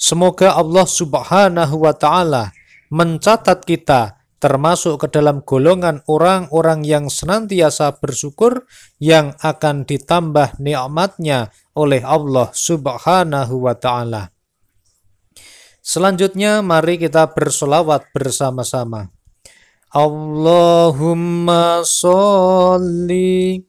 Semoga Allah Subhanahu wa taala mencatat kita termasuk ke dalam golongan orang-orang yang senantiasa bersyukur yang akan ditambah nikmatnya oleh Allah Subhanahu wa taala. Selanjutnya mari kita bersolawat bersama-sama. Allahumma sholli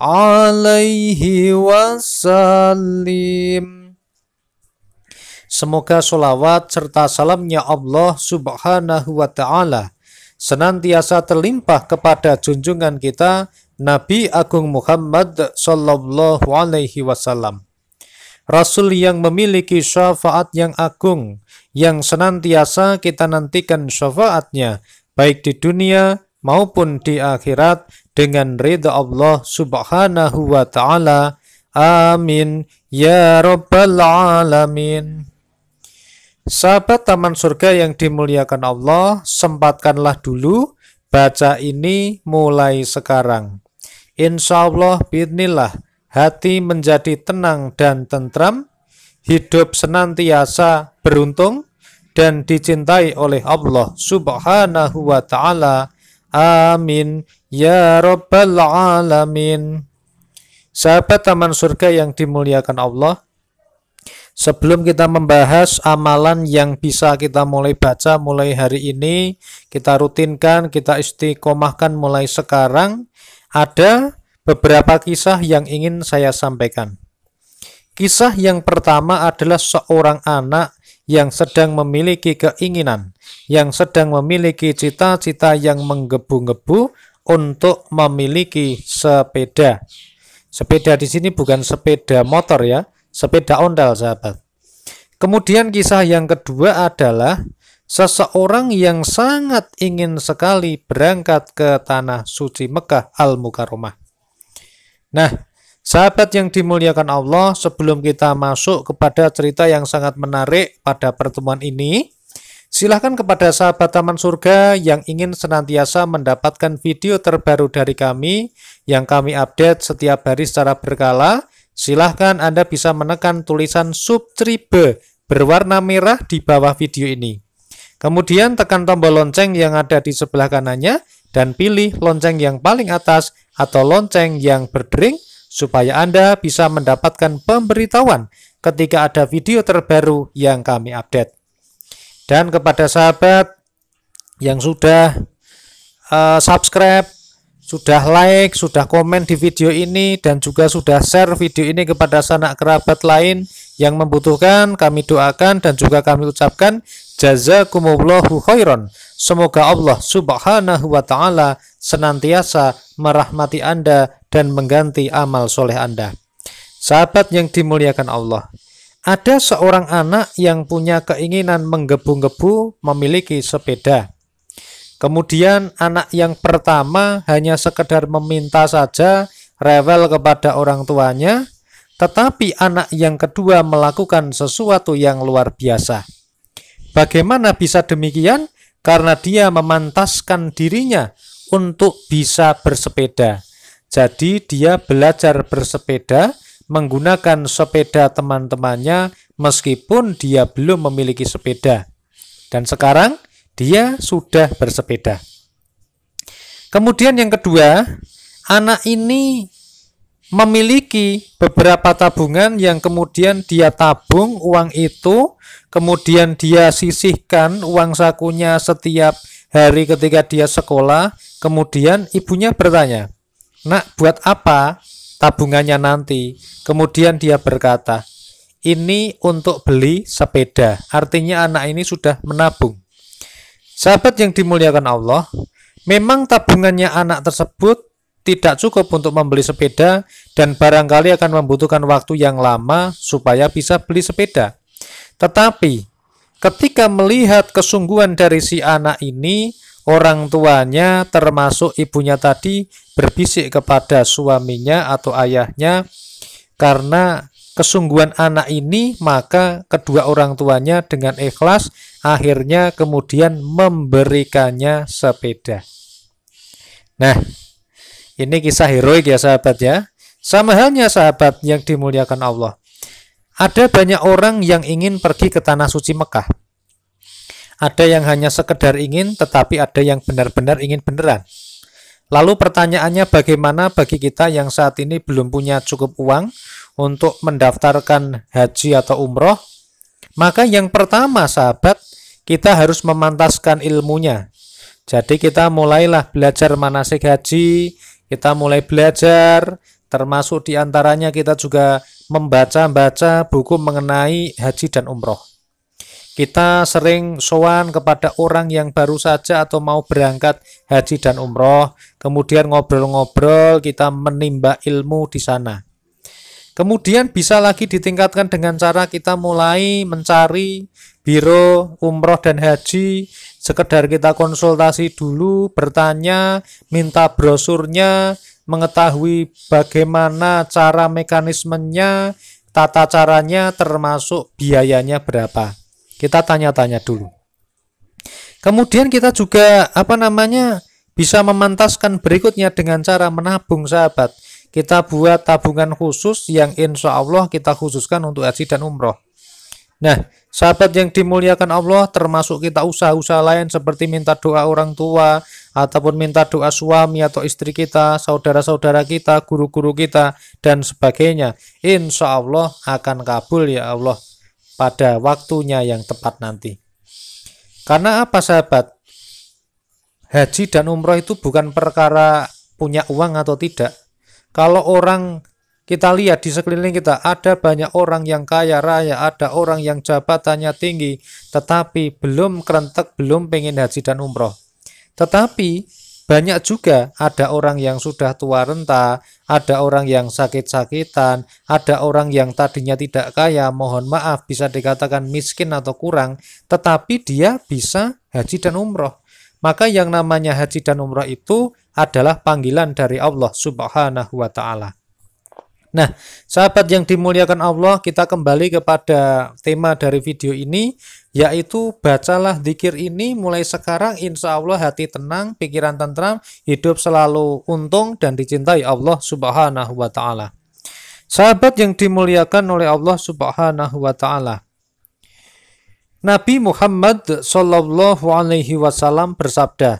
alaihi wasallim. Semoga sholawat serta salamnya Allah subhanahu wa ta'ala senantiasa terlimpah kepada junjungan kita Nabi Agung Muhammad Sallallahu Alaihi Wasallam. Rasul yang memiliki syafaat yang agung, yang senantiasa kita nantikan syafaatnya, baik di dunia maupun di akhirat dengan ridha Allah Subhanahu wa taala. Amin ya rabbal alamin. Sahabat taman surga yang dimuliakan Allah, sempatkanlah dulu baca ini mulai sekarang. Insya Allah bidnillah, hati menjadi tenang dan tentram, hidup senantiasa beruntung, dan dicintai oleh Allah subhanahu wa ta'ala. Amin Ya Rabbal Alamin Sahabat Taman Surga yang dimuliakan Allah Sebelum kita membahas amalan yang bisa kita mulai baca mulai hari ini, kita rutinkan, kita istiqomahkan mulai sekarang, ada beberapa kisah yang ingin saya sampaikan. Kisah yang pertama adalah seorang anak yang sedang memiliki keinginan, yang sedang memiliki cita-cita yang menggebu-gebu untuk memiliki sepeda. Sepeda di sini bukan sepeda motor ya, sepeda ondal sahabat. Kemudian kisah yang kedua adalah seseorang yang sangat ingin sekali berangkat ke tanah suci Mekah Al-Mukarramah. Nah, Sahabat yang dimuliakan Allah, sebelum kita masuk kepada cerita yang sangat menarik pada pertemuan ini, silahkan kepada sahabat Taman Surga yang ingin senantiasa mendapatkan video terbaru dari kami yang kami update setiap hari secara berkala, silahkan Anda bisa menekan tulisan subscribe berwarna merah di bawah video ini. Kemudian tekan tombol lonceng yang ada di sebelah kanannya dan pilih lonceng yang paling atas atau lonceng yang berdering supaya Anda bisa mendapatkan pemberitahuan ketika ada video terbaru yang kami update. Dan kepada sahabat yang sudah uh, subscribe, sudah like, sudah komen di video ini dan juga sudah share video ini kepada sanak kerabat lain yang membutuhkan, kami doakan dan juga kami ucapkan Jazakumullahu khairan. Semoga Allah subhanahu wa ta'ala senantiasa merahmati Anda dan mengganti amal soleh Anda. Sahabat yang dimuliakan Allah, ada seorang anak yang punya keinginan menggebu-gebu memiliki sepeda. Kemudian anak yang pertama hanya sekedar meminta saja rewel kepada orang tuanya, tetapi anak yang kedua melakukan sesuatu yang luar biasa Bagaimana bisa demikian? Karena dia memantaskan dirinya untuk bisa bersepeda. Jadi dia belajar bersepeda menggunakan sepeda teman-temannya meskipun dia belum memiliki sepeda. Dan sekarang dia sudah bersepeda. Kemudian yang kedua, anak ini memiliki beberapa tabungan yang kemudian dia tabung uang itu, kemudian dia sisihkan uang sakunya setiap hari ketika dia sekolah, kemudian ibunya bertanya, "Nak, buat apa tabungannya nanti?" Kemudian dia berkata, "Ini untuk beli sepeda." Artinya anak ini sudah menabung. Sahabat yang dimuliakan Allah, memang tabungannya anak tersebut tidak cukup untuk membeli sepeda dan barangkali akan membutuhkan waktu yang lama supaya bisa beli sepeda. Tetapi ketika melihat kesungguhan dari si anak ini, orang tuanya termasuk ibunya tadi berbisik kepada suaminya atau ayahnya karena kesungguhan anak ini maka kedua orang tuanya dengan ikhlas akhirnya kemudian memberikannya sepeda. Nah, ini kisah heroik ya sahabat ya. Sama halnya sahabat yang dimuliakan Allah. Ada banyak orang yang ingin pergi ke tanah suci Mekah. Ada yang hanya sekedar ingin, tetapi ada yang benar-benar ingin beneran. Lalu pertanyaannya bagaimana bagi kita yang saat ini belum punya cukup uang untuk mendaftarkan haji atau umroh? Maka yang pertama sahabat, kita harus memantaskan ilmunya. Jadi kita mulailah belajar manasik haji, kita mulai belajar, termasuk diantaranya kita juga membaca-baca buku mengenai haji dan umroh. Kita sering sowan kepada orang yang baru saja atau mau berangkat haji dan umroh, kemudian ngobrol-ngobrol, kita menimba ilmu di sana. Kemudian bisa lagi ditingkatkan dengan cara kita mulai mencari biro umroh dan haji, sekedar kita konsultasi dulu, bertanya, minta brosurnya, mengetahui bagaimana cara mekanismenya, tata caranya termasuk biayanya berapa. Kita tanya-tanya dulu. Kemudian kita juga apa namanya bisa memantaskan berikutnya dengan cara menabung sahabat kita buat tabungan khusus yang insya Allah kita khususkan untuk haji dan umroh. Nah, sahabat yang dimuliakan Allah, termasuk kita usaha-usaha lain seperti minta doa orang tua, ataupun minta doa suami atau istri kita, saudara-saudara kita, guru-guru kita, dan sebagainya. Insya Allah akan kabul ya Allah pada waktunya yang tepat nanti. Karena apa sahabat? Haji dan umroh itu bukan perkara punya uang atau tidak, kalau orang kita lihat di sekeliling kita ada banyak orang yang kaya raya, ada orang yang jabatannya tinggi, tetapi belum kerentek, belum pengen haji dan umroh. Tetapi banyak juga ada orang yang sudah tua renta, ada orang yang sakit-sakitan, ada orang yang tadinya tidak kaya, mohon maaf bisa dikatakan miskin atau kurang, tetapi dia bisa haji dan umroh. Maka yang namanya haji dan umroh itu adalah panggilan dari Allah Subhanahu wa taala. Nah, sahabat yang dimuliakan Allah, kita kembali kepada tema dari video ini, yaitu bacalah zikir ini mulai sekarang insya Allah hati tenang, pikiran tentram, hidup selalu untung dan dicintai Allah subhanahu wa ta'ala. Sahabat yang dimuliakan oleh Allah subhanahu wa ta'ala. Nabi Muhammad Shallallahu Alaihi Wasallam bersabda,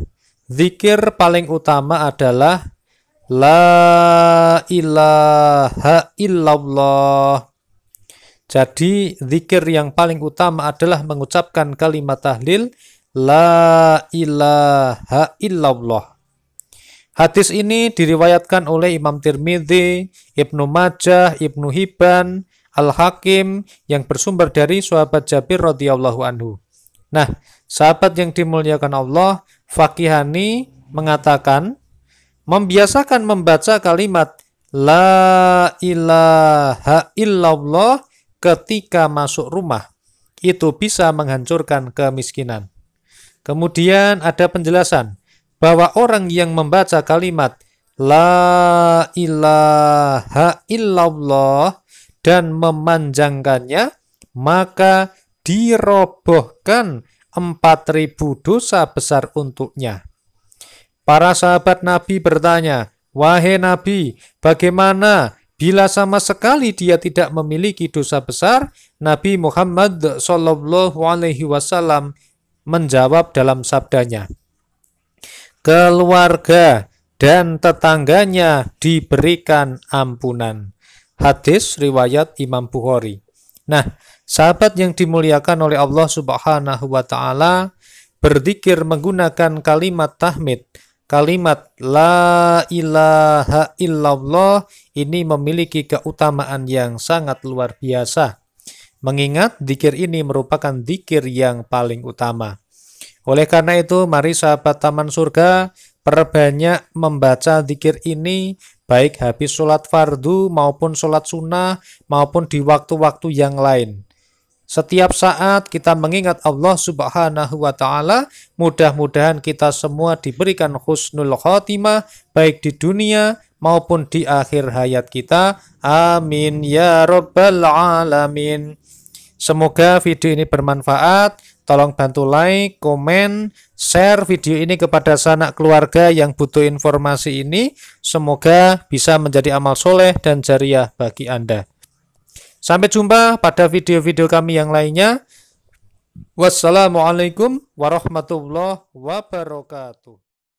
Zikir paling utama adalah La ilaha illallah. Jadi zikir yang paling utama adalah mengucapkan kalimat tahlil La ilaha illallah. Hadis ini diriwayatkan oleh Imam Tirmidzi, Ibnu Majah, Ibnu Hibban, Al-Hakim yang bersumber dari sahabat Jabir radhiyallahu anhu. Nah, sahabat yang dimuliakan Allah, Fakihani mengatakan membiasakan membaca kalimat La ilaha illallah ketika masuk rumah itu bisa menghancurkan kemiskinan. Kemudian ada penjelasan bahwa orang yang membaca kalimat La ilaha illallah dan memanjangkannya maka dirobohkan empat ribu dosa besar untuknya. Para sahabat Nabi bertanya, Wahai Nabi, bagaimana bila sama sekali dia tidak memiliki dosa besar? Nabi Muhammad Shallallahu Alaihi Wasallam menjawab dalam sabdanya, keluarga dan tetangganya diberikan ampunan. Hadis riwayat Imam Bukhari. Nah, Sahabat yang dimuliakan oleh Allah Subhanahu wa taala berzikir menggunakan kalimat tahmid. Kalimat la ilaha illallah ini memiliki keutamaan yang sangat luar biasa. Mengingat zikir ini merupakan zikir yang paling utama. Oleh karena itu, mari sahabat taman surga perbanyak membaca zikir ini baik habis sholat fardu maupun sholat sunnah maupun di waktu-waktu yang lain. Setiap saat kita mengingat Allah Subhanahu wa taala, mudah-mudahan kita semua diberikan husnul khotimah baik di dunia maupun di akhir hayat kita. Amin ya rabbal alamin. Semoga video ini bermanfaat. Tolong bantu like, komen, share video ini kepada sanak keluarga yang butuh informasi ini. Semoga bisa menjadi amal soleh dan jariah bagi Anda. Sampai jumpa pada video-video kami yang lainnya. Wassalamualaikum warahmatullahi wabarakatuh.